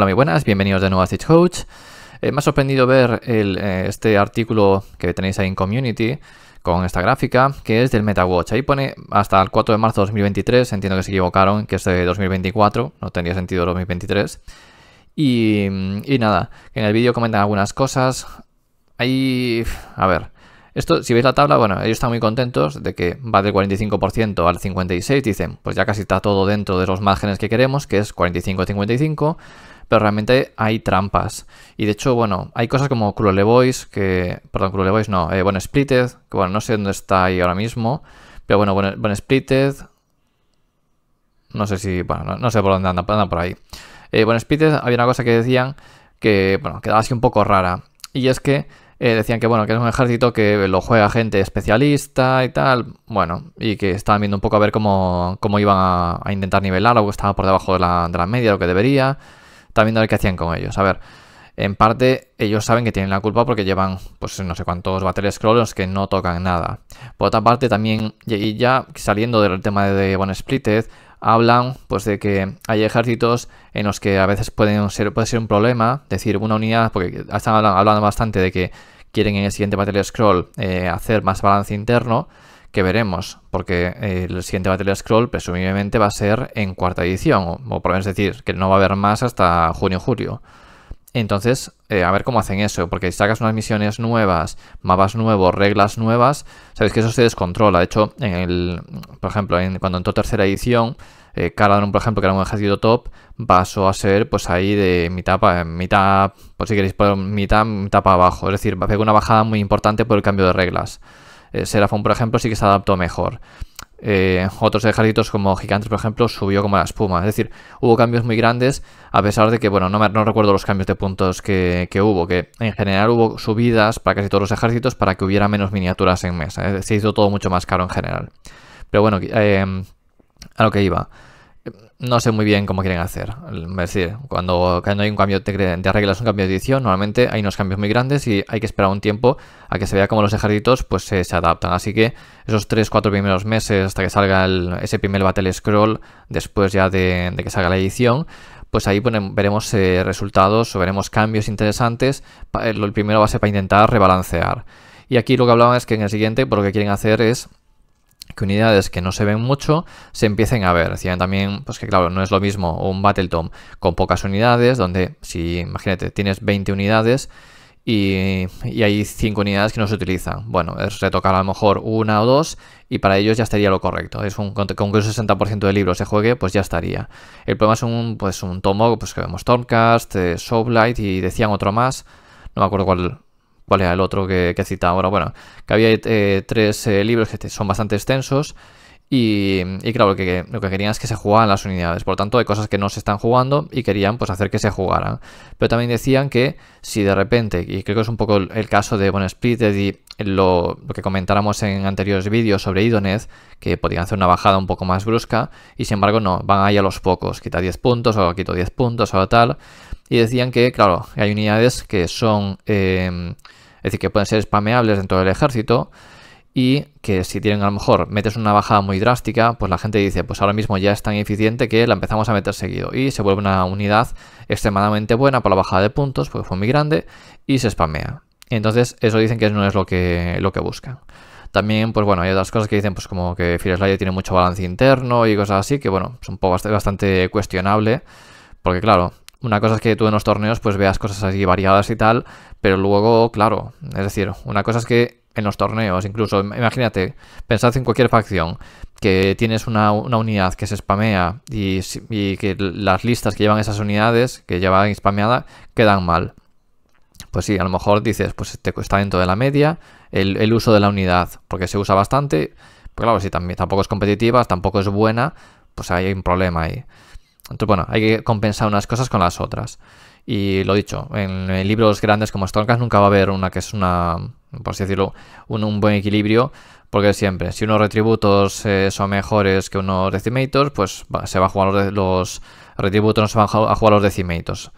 Hola, muy buenas, bienvenidos de nuevo a Stitch Coach eh, me ha sorprendido ver eh, este artículo que tenéis ahí en Community con esta gráfica, que es del MetaWatch. Ahí pone hasta el 4 de marzo de 2023, entiendo que se equivocaron, que es de 2024, no tenía sentido 2023. Y, y nada, en el vídeo comentan algunas cosas. Ahí, a ver, esto, si veis la tabla, bueno, ellos están muy contentos de que va del 45% al 56%, dicen, pues ya casi está todo dentro de los márgenes que queremos, que es 45-55% pero realmente hay trampas. Y de hecho, bueno, hay cosas como Cruel que, perdón, Cruel no, eh, bueno, Splitted, que bueno, no sé dónde está ahí ahora mismo, pero bueno, bueno, bueno Splitted, no sé si, bueno, no, sé por dónde anda, por ahí. Eh, bueno, Splitted había una cosa que decían que, bueno, quedaba así un poco rara, y es que eh, decían que bueno, que es un ejército que lo juega gente especialista y tal, bueno, y que estaban viendo un poco a ver cómo, cómo iban a, intentar nivelar, o que estaba por debajo de la, de la media, lo que debería, también a ver qué hacían con ellos. A ver, en parte ellos saben que tienen la culpa porque llevan pues no sé cuántos battle scrolls que no tocan nada. Por otra parte también, y ya saliendo del tema de Bon Splitted, hablan pues de que hay ejércitos en los que a veces pueden ser, puede ser un problema, es decir una unidad, porque están hablando, bastante de que quieren en el siguiente battle scroll eh, hacer más balance interno, que veremos, porque eh, el siguiente Battle Scroll presumiblemente va a ser en cuarta edición, o, por lo menos decir, que no va a haber más hasta junio-julio. Entonces, eh, a ver cómo hacen eso, porque si sacas unas misiones nuevas, mapas nuevos, reglas nuevas, sabéis que eso se descontrola. De hecho, en el, por ejemplo, en, cuando entró tercera edición, eh, cada uno, por ejemplo, que era un ejército top, pasó a ser pues ahí de mitad mitad, por si queréis, por mitad, mitad abajo. Es decir, va a haber una bajada muy importante por el cambio de reglas. Eh, Seraphon, por ejemplo, sí que se adaptó mejor. Eh, otros ejércitos como Gigantes, por ejemplo, subió como la espuma. Es decir, hubo cambios muy grandes, a pesar de que, bueno, no, me, no recuerdo los cambios de puntos que, hubo, que en general hubo subidas para casi todos los ejércitos para que hubiera menos miniaturas en mesa. se hizo todo mucho más caro en general. Pero bueno, eh, a lo que iba no sé muy bien cómo quieren hacer. Es decir, cuando, cuando hay un cambio de, de, reglas, un cambio de edición, normalmente hay unos cambios muy grandes y hay que esperar un tiempo a que se vea cómo los ejércitos pues, se, adaptan. Así que esos 3-4 primeros meses hasta que salga ese primer Battle Scroll, después ya de, que salga la edición, pues ahí veremos eh, resultados o veremos cambios interesantes. El, primero va a ser para intentar rebalancear. Y aquí lo que hablaban es que en el siguiente, pues, lo que quieren hacer es que unidades que no se ven mucho se empiecen a ver. Decían también, pues que claro, no es lo mismo un Battletom con pocas unidades, donde si, imagínate, tienes 20 unidades y, hay 5 unidades que no se utilizan. Bueno, es retocar a lo mejor una o dos y para ellos ya estaría lo correcto. Es un, con que un 60% de libros se juegue, pues ya estaría. El problema es un, pues, un tomo pues, que vemos Stormcast, eh, y decían otro más, no me acuerdo cuál ¿Cuál el otro que, cita ahora? Bueno, que había eh, tres eh, libros que son bastante extensos. Y, y claro, lo que, lo que, querían es que se jugaran las unidades. Por lo tanto, hay cosas que no se están jugando y querían pues, hacer que se jugaran. Pero también decían que si de repente, y creo que es un poco el, caso de bueno Splitted y lo, que comentáramos en anteriores vídeos sobre Idonez, que podían hacer una bajada un poco más brusca, y sin embargo no, van ahí a los pocos, quita 10 puntos, o quito 10 puntos, o tal. Y decían que, claro, hay unidades que son... Eh, es decir, que pueden ser spameables dentro del ejército y que si tienen a lo mejor metes una bajada muy drástica, pues la gente dice, pues ahora mismo ya es tan eficiente que la empezamos a meter seguido y se vuelve una unidad extremadamente buena para la bajada de puntos, porque fue muy grande y se spamea. Entonces eso dicen que no es lo que, lo que buscan. También, pues bueno, hay otras cosas que dicen, pues como que Fireslayer tiene mucho balance interno y cosas así, que bueno, es un poco bastante cuestionable, porque claro, una cosa es que tú en los torneos pues veas cosas así variadas y tal, pero luego, claro, es decir, una cosa es que en los torneos, incluso, imagínate, pensad en cualquier facción, que tienes una, unidad que se spamea y, que las listas que llevan esas unidades, que llevan spameada, quedan mal. Pues sí, a lo mejor dices, pues te está dentro de la media el, el uso de la unidad, porque se usa bastante, pero claro, si tampoco es competitiva, tampoco es buena, pues hay un problema ahí. Entonces, bueno, hay que compensar unas cosas con las otras. Y lo dicho, en, libros grandes como Stormcast nunca va a haber una que es una, por así decirlo, un, buen equilibrio, porque siempre, si unos retributos eh, son mejores que unos decimators, pues se va a jugar los, retributos, no se van a jugar los decimators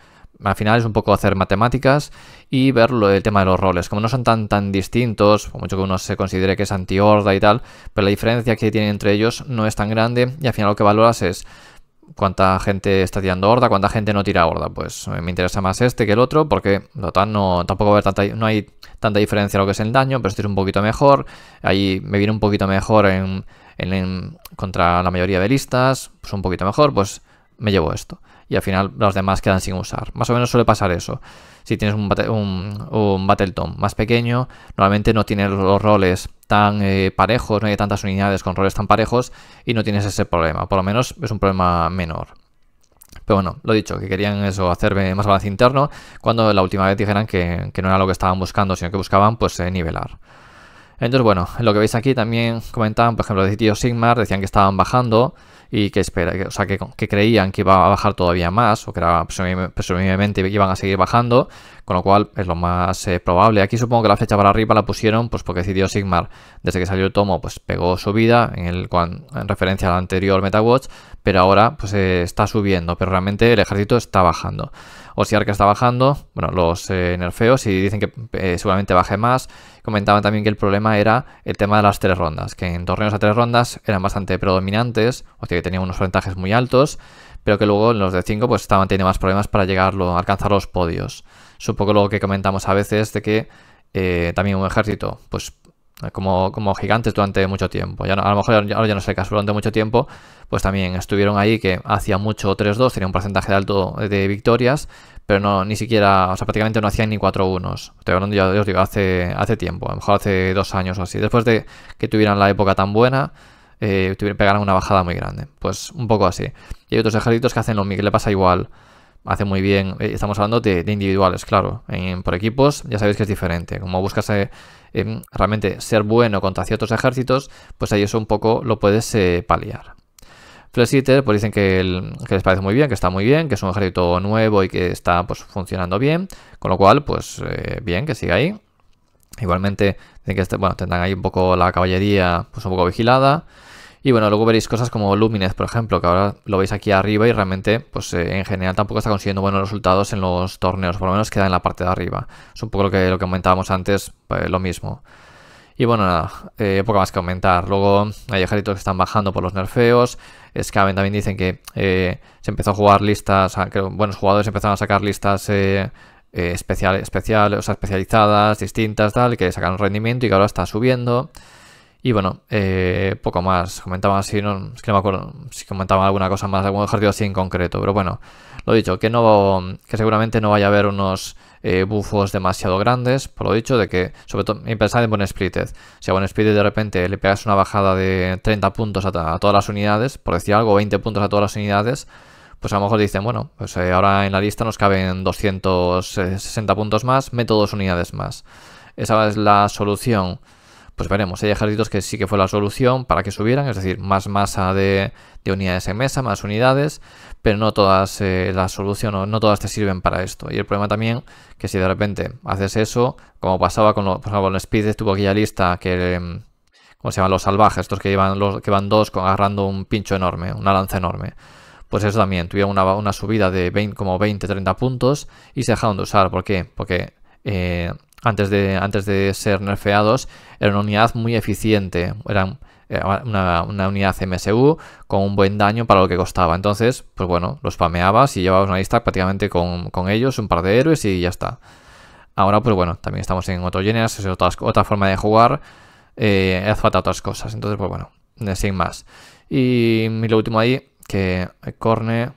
al final es un poco hacer matemáticas y ver el tema de los roles. Como no son tan, tan distintos, por mucho que uno se considere que es anti-horda y tal, pero la diferencia que tienen entre ellos no es tan grande y al final lo que valoras es cuánta gente está tirando horda, cuánta gente no tira horda. Pues eh, me interesa más este que el otro porque no, tampoco hay tanta, no hay tanta diferencia lo que es el daño, pero este es un poquito mejor. Ahí me viene un poquito mejor en contra la mayoría de listas, pues un poquito mejor, pues me llevo esto y al final los demás quedan sin usar. Más o menos suele pasar eso. Si tienes un, un, Battleton más pequeño, normalmente no tienes los roles tan eh, parejos, no hay tantas unidades con roles tan parejos y no tienes ese problema. Por lo menos es un problema menor. Pero bueno, lo dicho, que querían eso, hacer más balance interno, cuando la última vez dijeran que, no era lo que estaban buscando, sino que buscaban pues eh, nivelar. Entonces, bueno, lo que veis aquí también comentaban, por ejemplo, de tío Sigmar, decían que estaban bajando, y que, espera, o sea, que, creían que iba a bajar todavía más o que era, presumiblemente iban a seguir bajando, con lo cual es lo más eh, probable. Aquí supongo que la fecha para arriba la pusieron pues porque decidió Sigmar, desde que salió el tomo, pues pegó subida en, en referencia al anterior MetaWatch, pero ahora pues eh, está subiendo, pero realmente el ejército está bajando. O si que está bajando, bueno, los eh, nerfeos y dicen que eh, seguramente baje más. Comentaban también que el problema era el tema de las tres rondas, que en torneos a tres rondas eran bastante predominantes, o sea que tenían unos porcentajes muy altos, pero que luego en los de cinco pues estaban teniendo más problemas para llegarlo, alcanzar los podios. supongo lo que comentamos a veces de que eh, también un ejército, pues Ah, como, como gigantes durante mucho tiempo. Ya a lo mejor ahora ya no sé, caso durante mucho tiempo, pues también estuvieron ahí que hacía mucho 3-2, tenía un porcentaje alto de victorias, pero no, ni siquiera, o sea, prácticamente no hacían ni 4-1. Estoy hablando, ya digo, hace, hace tiempo, a lo mejor hace dos años o así. Después de que tuvieran la época tan buena, eh, pegaron una bajada muy grande. Pues un poco así. Y hay otros ejércitos que hacen lo mismo, que le pasa igual hace muy bien. Eh, estamos hablando de, individuales, claro. por equipos ya sabéis que es diferente. Como buscas eh, realmente ser bueno contra ciertos ejércitos, pues ahí eso un poco lo puedes eh, paliar. Flesh Eater, pues dicen que, les parece muy bien, que está muy bien, que es un ejército nuevo y que está pues funcionando bien. Con lo cual, pues bien, que siga ahí. Igualmente, que este, bueno, tendrán ahí un poco la caballería pues un poco vigilada. Y bueno, luego veréis cosas como Lumines, por ejemplo, que ahora lo veis aquí arriba y realmente, pues eh, en general tampoco está consiguiendo buenos resultados en los torneos, por lo menos queda en la parte de arriba. Es un poco lo que, lo que comentábamos antes, pues, lo mismo. Y bueno, nada, eh, poco más que comentar. Luego hay ejércitos que están bajando por los nerfeos. que también dicen que eh, se empezó a jugar listas, que buenos jugadores empezaron a sacar listas especializadas, distintas, tal, que sacaron rendimiento y que ahora está subiendo. Y bueno, eh, poco más. Comentaba así, no, es que no me acuerdo si comentaba alguna cosa más, algún ejercicio así en concreto. Pero bueno, lo dicho, que, no, que seguramente no vaya a haber unos eh, bufos demasiado grandes. Por lo dicho, de que, sobre todo, pensad en buen splitted. Si a buen splitted de repente le pegas una bajada de 30 puntos a, todas las unidades, por decir algo, 20 puntos a todas las unidades, pues a lo mejor dicen, bueno, pues eh, ahora en la lista nos caben 260 eh, puntos más, meto dos unidades más. Esa es la solución pues veremos. Hay ejércitos que sí que fue la solución para que subieran, es decir, más masa de, de unidades en mesa, más unidades, pero no todas eh, las soluciones, no todas te sirven para esto. Y el problema también que si de repente haces eso, como pasaba con, los por ejemplo, en Speed, tuvo aquella lista que... Em, ¿Cómo se llaman? Los salvajes, estos que, llevan, los, que van dos agarrando un pincho enorme, una lanza enorme pues eso también, tuvieron una, una subida de 20, como 20-30 puntos y se dejaron de usar. ¿Por qué? Porque eh, antes de, antes de ser nerfeados, era una unidad muy eficiente. Eran eh, una, unidad MSU con un buen daño para lo que costaba. Entonces, pues bueno, los spameabas y llevabas una lista prácticamente con, ellos, un par de héroes y ya está. Ahora, pues bueno, también estamos en otro Genesis, es otra, forma de jugar, eh, falta otras cosas. Entonces, pues bueno, sin más. Y, y lo último ahí, que Corne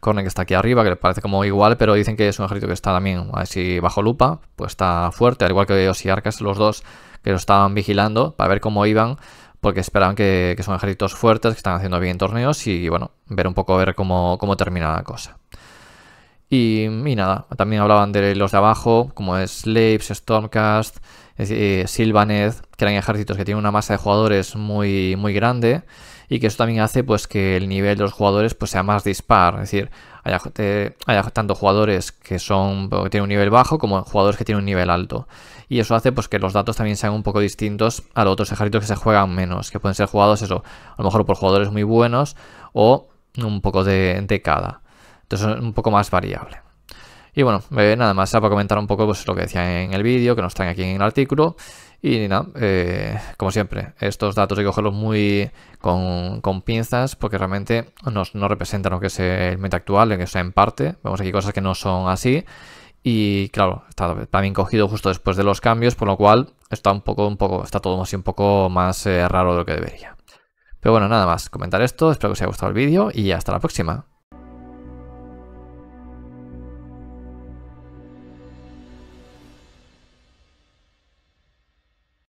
Corne que está aquí arriba, que le parece como igual, pero dicen que es un ejército que está también así bajo lupa, pues está fuerte, al igual que ellos y Arcas, los dos que lo estaban vigilando para ver cómo iban, porque esperaban que, son ejércitos fuertes, que están haciendo bien torneos y bueno, ver un poco ver cómo, termina la cosa. Y, y, nada, también hablaban de los de abajo, como es Slaves, Stormcast, decir, eh, que eran ejércitos que tienen una masa de jugadores muy, muy grande y que eso también hace pues que el nivel de los jugadores pues sea más dispar, es decir, haya, eh, tanto jugadores que son pues, que tienen un nivel bajo como jugadores que tienen un nivel alto y eso hace pues que los datos también sean un poco distintos a los otros ejércitos que se juegan menos, que pueden ser jugados eso, a lo mejor por jugadores muy buenos o un poco de, de cada. Entonces es un poco más variable. Y bueno, nada más para comentar un poco pues, lo que decía en el vídeo, que nos traen aquí en el artículo. Y nada, eh, como siempre, estos datos hay que cogerlos muy con, pinzas porque realmente nos, no representan lo que es el meta actual, en, sea, en parte. Vemos aquí cosas que no son así. Y claro, está también cogido justo después de los cambios, por lo cual está un poco, un poco, está todo así un poco más eh, raro de lo que debería. Pero bueno, nada más comentar esto, espero que os haya gustado el vídeo y hasta la próxima.